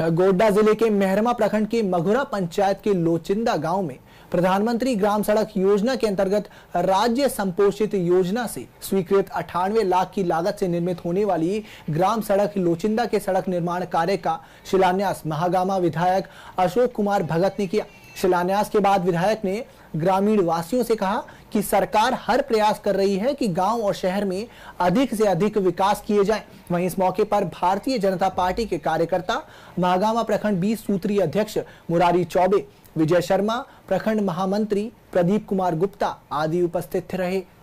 गोड्डा जिले के मेहरमा प्रखंड के मघुरा पंचायत के लोचिंदा गांव में प्रधानमंत्री ग्राम सड़क योजना के अंतर्गत राज्य संपोषित योजना से स्वीकृत अठानवे लाख की लागत से निर्मित होने वाली ग्राम सड़क लोचिंदा के सड़क निर्माण कार्य का शिलान्यास महागामा विधायक अशोक कुमार भगत ने किया शिलान्यास के बाद विधायक ने ग्रामीण वासियों से कहा कि सरकार हर प्रयास कर रही है कि गांव और शहर में अधिक से अधिक विकास किए जाएं। वहीं इस मौके पर भारतीय जनता पार्टी के कार्यकर्ता महागामा प्रखंड बीस सूत्रीय अध्यक्ष मुरारी चौबे विजय शर्मा प्रखंड महामंत्री प्रदीप कुमार गुप्ता आदि उपस्थित रहे